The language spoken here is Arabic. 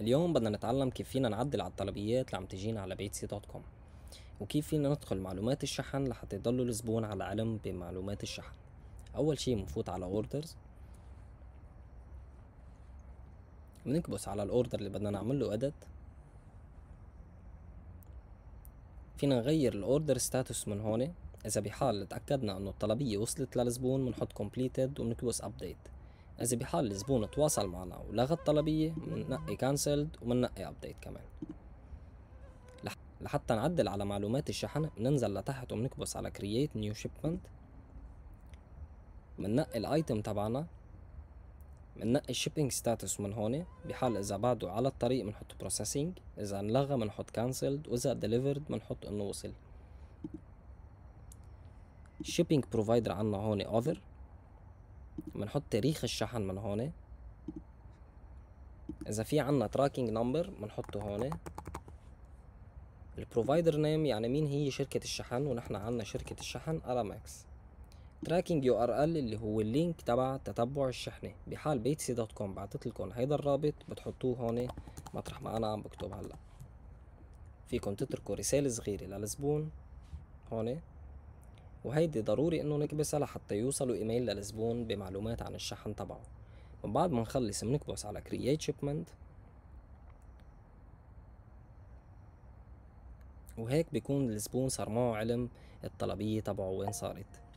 اليوم بدنا نتعلم كيف فينا نعدل على الطلبيات اللي عم تجينا على بيتسي دوت كوم وكيف فينا ندخل معلومات الشحن لحتى يضل الزبون على علم بمعلومات الشحن اول شي بنفوت على اوردرز بنكبس على الاوردر اللي بدنا نعمل له ادت فينا نغير الاوردر ستاتوس من هون اذا بحال تاكدنا انه الطلبيه وصلت للزبون بنحط كومبليتد وبنكبس ابديت إذا بحال الزبون تواصل معنا ولغى الطلبية مننقي كانسلد ومننقي أبديت كمان لحتى نعدل على معلومات الشحن بننزل لتحت وبنكبس على create new shipment بننقي الايتم تبعنا بننقي الشيبينج ستاتس من هون بحال اذا بعده على الطريق بنحط بروسيسنج اذا انلغى بنحط كانسلد واذا ديليفرد بنحط انه وصل الشيبينج بروفايدر عنا هون اذر بنحط تاريخ الشحن من هون اذا في عنا تراكنج نمبر بنحطه هون البروفايدر نيم يعني مين هي شركة الشحن ونحن عنا شركة الشحن ارامكس تراكنج يو ار ال اللي هو اللينك تبع تتبع الشحنة بحال بيتسي دوت كوم بعتت لكم هيدا الرابط بتحطوه هون مطرح ما انا عم بكتب هلا فيكم تتركوا رسالة صغيرة للزبون هون وهيدي ضروري انه نكبسها لحتى يوصلوا ايميل للزبون بمعلومات عن الشحن تبعه من بعد ما نخلص بنكبس على create shipment وهيك بيكون الزبون صار معه علم الطلبية تبعه وين صارت